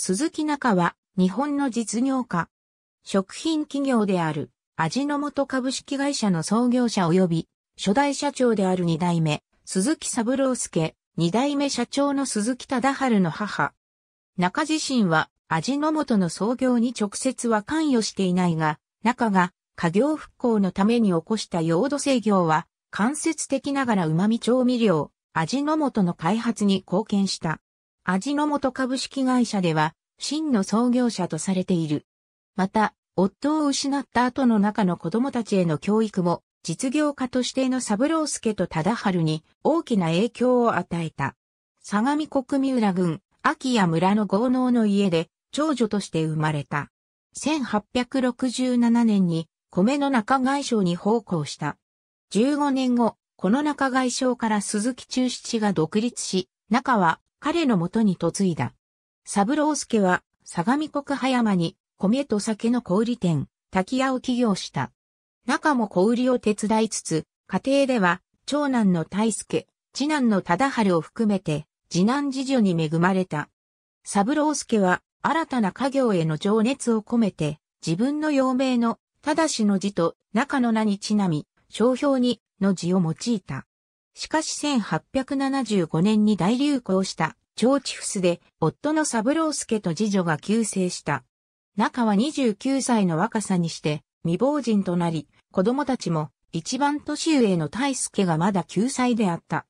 鈴木中は、日本の実業家。食品企業である、味の素株式会社の創業者及び、初代社長である二代目、鈴木三郎介、二代目社長の鈴木忠春の母。中自身は、味の素の創業に直接は関与していないが、中が、家業復興のために起こした用土制業は、間接的ながら旨味調味料、味の素の開発に貢献した。味の素株式会社では、真の創業者とされている。また、夫を失った後の中の子供たちへの教育も、実業家としての三郎助と忠春に大きな影響を与えた。相模国三浦郡、秋谷村の豪農の家で、長女として生まれた。1867年に、米の中外省に奉公した。15年後、この中外省から鈴木中七が独立し、中は彼のもとに嫁いだ。三郎ケは、相模国葉山に、米と酒の小売店、滝屋を起業した。中も小売を手伝いつつ、家庭では、長男の大介、次男の忠春を含めて、次男次女に恵まれた。三郎ケは、新たな家業への情熱を込めて、自分の幼名の、ただしの字と中の名にちなみ、商標に、の字を用いた。しかし1875年に大流行した、長地フスで、夫の三郎介と次女が急逝した。中は29歳の若さにして、未亡人となり、子供たちも、一番年上の大介がまだ9歳であった。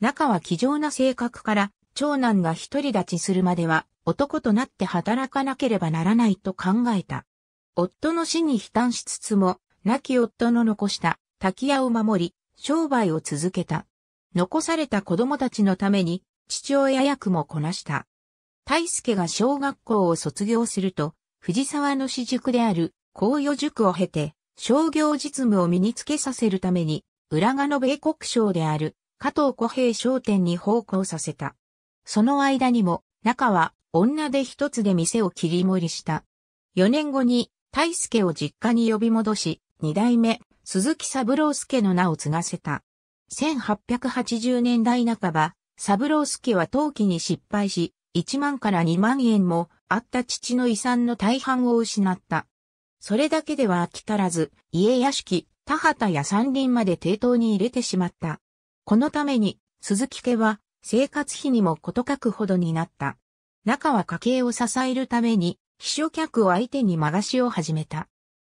中は気丈な性格から、長男が独り立ちするまでは、男となって働かなければならないと考えた。夫の死に悲嘆しつつも、亡き夫の残した、滝屋を守り、商売を続けた。残された子供たちのために父親役もこなした。大輔が小学校を卒業すると、藤沢の私塾である高与塾を経て、商業実務を身につけさせるために、浦賀の米国省である加藤小平商店に奉公させた。その間にも、中は女で一つで店を切り盛りした。4年後に、大輔を実家に呼び戻し、二代目、鈴木三郎介の名を継がせた。1880年代半ば、サブロース家は陶器に失敗し、1万から2万円もあった父の遺産の大半を失った。それだけでは飽き足らず、家屋敷、田畑や山林まで抵当に入れてしまった。このために、鈴木家は生活費にも事欠くほどになった。中は家計を支えるために、秘書客を相手にがしを始めた。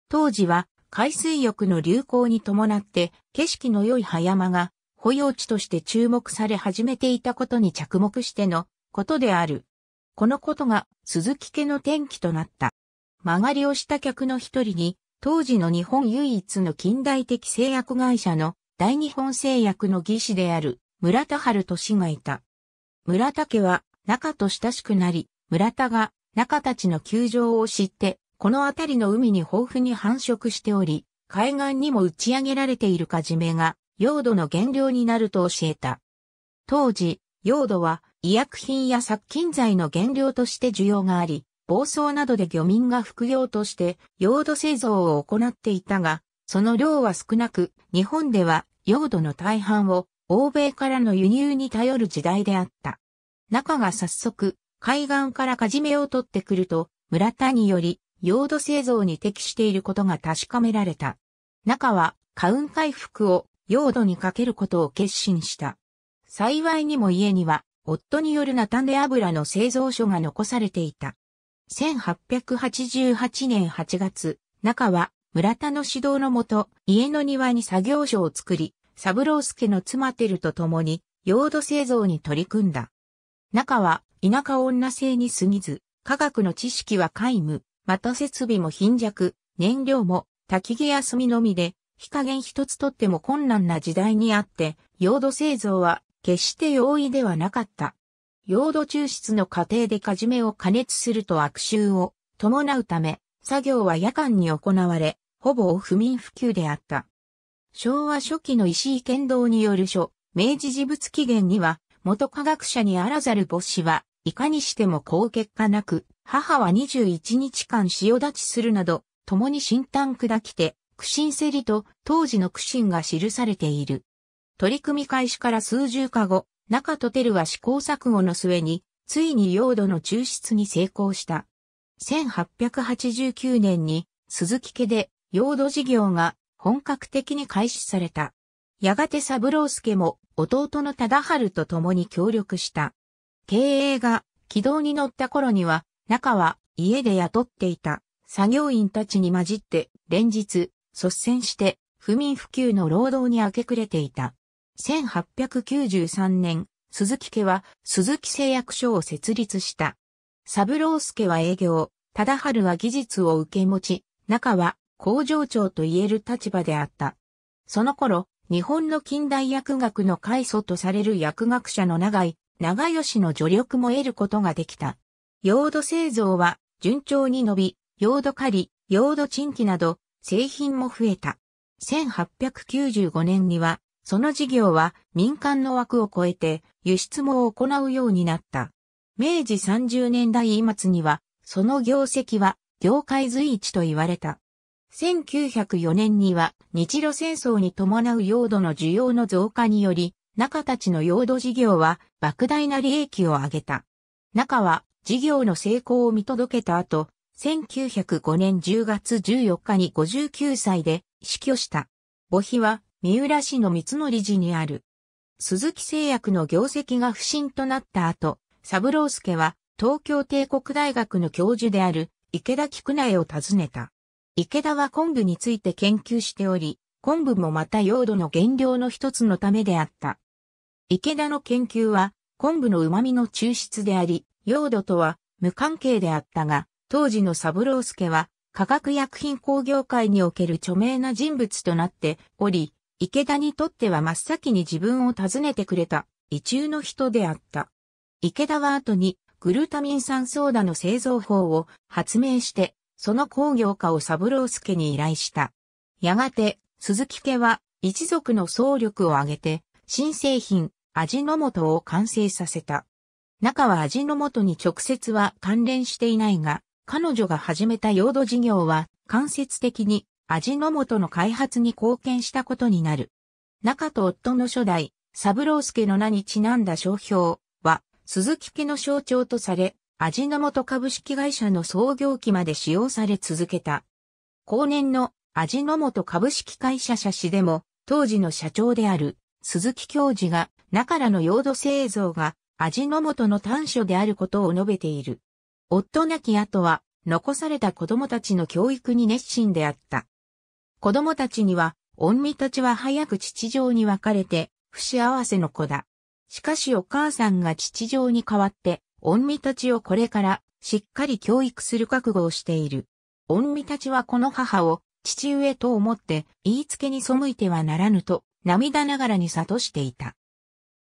当時は海水浴の流行に伴って景色の良い葉山が保養地として注目され始めていたことに着目してのことである。このことが鈴木家の転機となった。曲がりをした客の一人に、当時の日本唯一の近代的製薬会社の大日本製薬の技師である村田春俊がいた。村田家は中と親しくなり、村田が中たちの窮状を知ってこの辺りの海に豊富に繁殖しており、海岸にも打ち上げられているカジメが、用土の原料になると教えた。当時、用土は医薬品や殺菌剤の原料として需要があり、暴走などで漁民が副業として用土製造を行っていたが、その量は少なく、日本では用土の大半を欧米からの輸入に頼る時代であった。中が早速、海岸からカジメを取ってくると、村田により、用土製造に適していることが確かめられた。中は、カウン回復を用土にかけることを決心した。幸いにも家には、夫によるナタンデ油の製造所が残されていた。1888年8月、中は、村田の指導のもと、家の庭に作業所を作り、三郎助の妻テルと共に、用土製造に取り組んだ。中は、田舎女性に過ぎず、科学の知識は皆無。また設備も貧弱、燃料も焚き毛や炭のみで、火加減一つとっても困難な時代にあって、用土製造は決して容易ではなかった。用土抽出の過程でかじめを加熱すると悪臭を伴うため、作業は夜間に行われ、ほぼ不眠不休であった。昭和初期の石井剣道による書、明治事物起源には、元科学者にあらざる母子は、いかにしても高結果なく、母は21日間潮立ちするなど、共に新丹砕きて、苦心せりと当時の苦心が記されている。取り組み開始から数十日後、中とテルは試行錯誤の末に、ついに用土の抽出に成功した。1889年に鈴木家で用土事業が本格的に開始された。やがて三郎介も弟の忠春と共に協力した。経営が軌道に乗った頃には中は家で雇っていた作業員たちに混じって連日率先して不眠不休の労働に明け暮れていた。1893年、鈴木家は鈴木製薬所を設立した。サブロース家は営業、忠春は技術を受け持ち、中は工場長と言える立場であった。その頃、日本の近代薬学の開祖とされる薬学者の長井、長吉の助力も得ることができた。用土製造は順調に伸び、用土狩り、用土賃金など製品も増えた。1895年には、その事業は民間の枠を超えて輸出も行うようになった。明治30年代末には、その業績は業界随一と言われた。1904年には日露戦争に伴う用土の需要の増加により、中たちの用土事業は莫大な利益を上げた。中は事業の成功を見届けた後、1905年10月14日に59歳で死去した。母碑は三浦市の三則寺にある。鈴木製薬の業績が不振となった後、三郎ケは東京帝国大学の教授である池田菊苗を訪ねた。池田は昆布について研究しており、昆布もまた用土の原料の一つのためであった。池田の研究は昆布の旨味の抽出であり、用土とは無関係であったが、当時の三郎助は化学薬品工業界における著名な人物となっており、池田にとっては真っ先に自分を訪ねてくれた、異中の人であった。池田は後に、グルタミン酸ソーダの製造法を発明して、その工業化を三郎助に依頼した。やがて、鈴木家は一族の総力を挙げて、新製品、味の素を完成させた。中は味の素に直接は関連していないが、彼女が始めた用土事業は間接的に味の素の開発に貢献したことになる。中と夫の初代、三郎介の名にちなんだ商標は、鈴木家の象徴とされ、味の素株式会社の創業期まで使用され続けた。後年の味の素株式会社社史でも、当時の社長である鈴木教授が、中らの用土製造が味の素の短所であることを述べている。夫亡き後は、残された子供たちの教育に熱心であった。子供たちには、恩美たちは早く父上に分かれて、不幸せの子だ。しかしお母さんが父上に代わって、恩美たちをこれから、しっかり教育する覚悟をしている。恩美たちはこの母を、父上と思って、言いつけに背いてはならぬと、涙ながらに諭していた。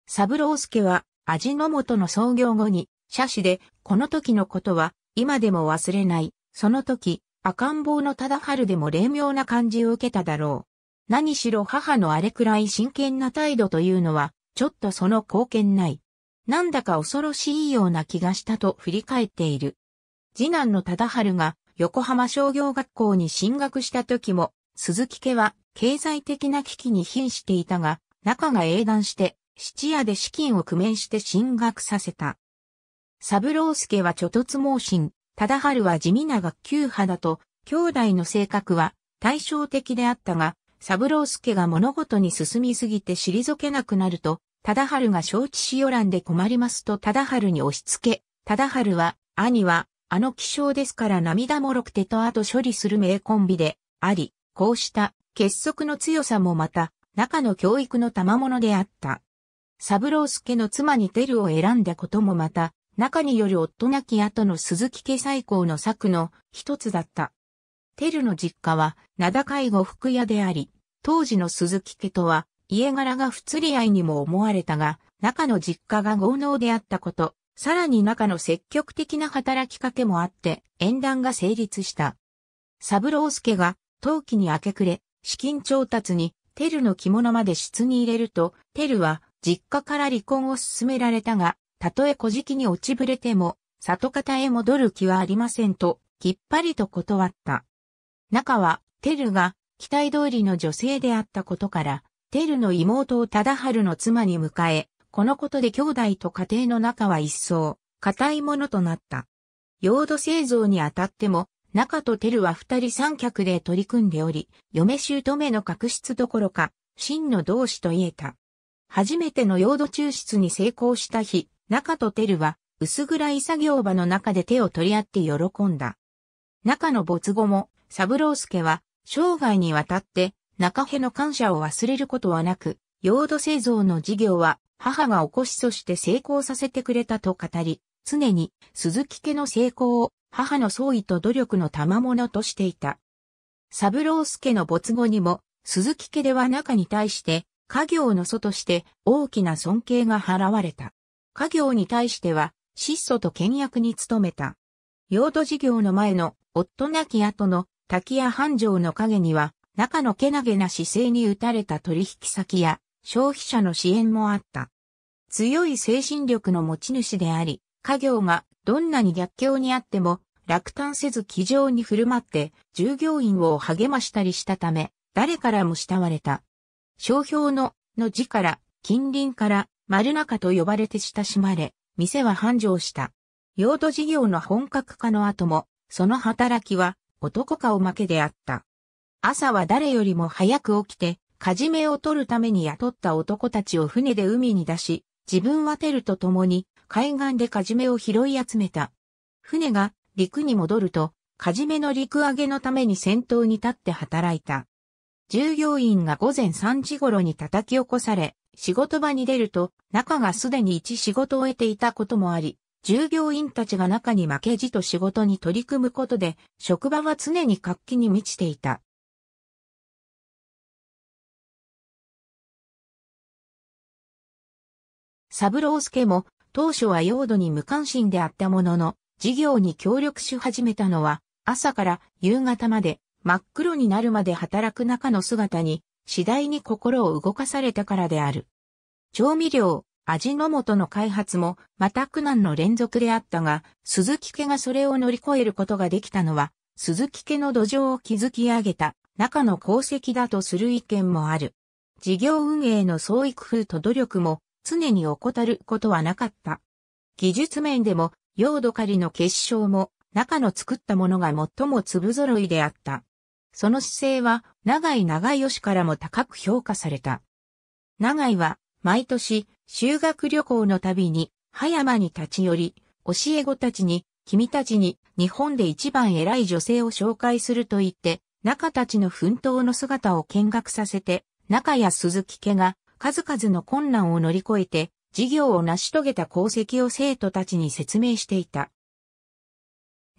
三郎ケは、味の素の創業後に、写史で、この時のことは、今でも忘れない。その時、赤ん坊の忠春でも霊妙な感じを受けただろう。何しろ母のあれくらい真剣な態度というのは、ちょっとその貢献ない。なんだか恐ろしいような気がしたと振り返っている。次男の忠春が横浜商業学校に進学した時も、鈴木家は経済的な危機に瀕していたが、仲が英断して質屋で資金を工面して進学させた。三郎ケは諸突猛進、忠春は地味な学級派だと、兄弟の性格は対照的であったが、三郎ケが物事に進みすぎて退けなくなると、忠春が承知しよらんで困りますと忠春に押し付け、忠春は、兄は、あの気象ですから涙もろくてと後処理する名コンビで、あり、こうした結束の強さもまた、中の教育の賜物であった。三郎助の妻にテルを選んだこともまた、中による夫亡き後の鈴木家最高の策の一つだった。テルの実家は、名高い呉服屋であり、当時の鈴木家とは、家柄が不釣り合いにも思われたが、中の実家が豪農であったこと、さらに中の積極的な働きかけもあって、縁談が成立した。三郎助が、陶器に明け暮れ、資金調達に、テルの着物まで質に入れると、テルは、実家から離婚を勧められたが、たとえ小敷に落ちぶれても、里方へ戻る気はありませんと、きっぱりと断った。中は、テルが、期待通りの女性であったことから、テルの妹を忠春の妻に迎え、このことで兄弟と家庭の中は一層、固いものとなった。用土製造にあたっても、中とテルは二人三脚で取り組んでおり、嫁姑の確執どころか、真の同志と言えた。初めての用土抽出に成功した日、中とテルは薄暗い作業場の中で手を取り合って喜んだ。中の没後も、三郎ケは生涯にわたって中辺の感謝を忘れることはなく、用土製造の事業は母が起こしそして成功させてくれたと語り、常に鈴木家の成功を母の創意と努力の賜物としていた。三郎介の没後にも、鈴木家では中に対して家業の祖として大きな尊敬が払われた。家業に対しては、質素と倹約に努めた。用途事業の前の夫亡き後の滝屋繁盛の陰には、中のけなげな姿勢に打たれた取引先や消費者の支援もあった。強い精神力の持ち主であり、家業がどんなに逆境にあっても落胆せず気丈に振る舞って従業員を励ましたりしたため、誰からも慕われた。商標の、の字から、近隣から、丸中と呼ばれて親しまれ、店は繁盛した。用途事業の本格化の後も、その働きは、男かおまけであった。朝は誰よりも早く起きて、かじめを取るために雇った男たちを船で海に出し、自分はテルと共に、海岸でかじめを拾い集めた。船が陸に戻ると、かじめの陸揚げのために先頭に立って働いた。従業員が午前3時頃に叩き起こされ、仕事場に出ると、中がすでに一仕事を得ていたこともあり、従業員たちが中に負けじと仕事に取り組むことで、職場は常に活気に満ちていた。三郎ケも当初は用土に無関心であったものの、事業に協力し始めたのは朝から夕方まで真っ黒になるまで働く中の姿に、次第に心を動かされたからである。調味料、味の素の開発も、また苦難の連続であったが、鈴木家がそれを乗り越えることができたのは、鈴木家の土壌を築き上げた中の功績だとする意見もある。事業運営の創意工夫と努力も常に怠ることはなかった。技術面でも、用土狩りの結晶も中の作ったものが最も粒揃いであった。その姿勢は、長井長吉からも高く評価された。長井は、毎年、修学旅行の度に、葉山に立ち寄り、教え子たちに、君たちに、日本で一番偉い女性を紹介すると言って、中たちの奮闘の姿を見学させて、中や鈴木家が、数々の困難を乗り越えて、事業を成し遂げた功績を生徒たちに説明していた。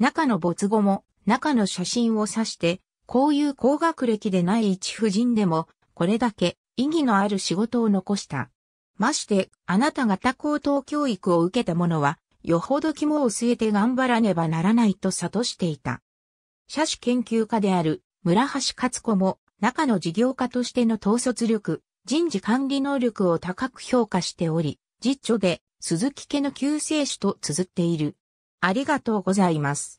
中の没後も、中の写真を指して、こういう高学歴でない一夫人でも、これだけ意義のある仕事を残した。まして、あなた方高等教育を受けた者は、よほど肝を据えて頑張らねばならないと諭していた。社主研究家である村橋勝子も、中の事業家としての統率力、人事管理能力を高く評価しており、実著で鈴木家の救世主と綴っている。ありがとうございます。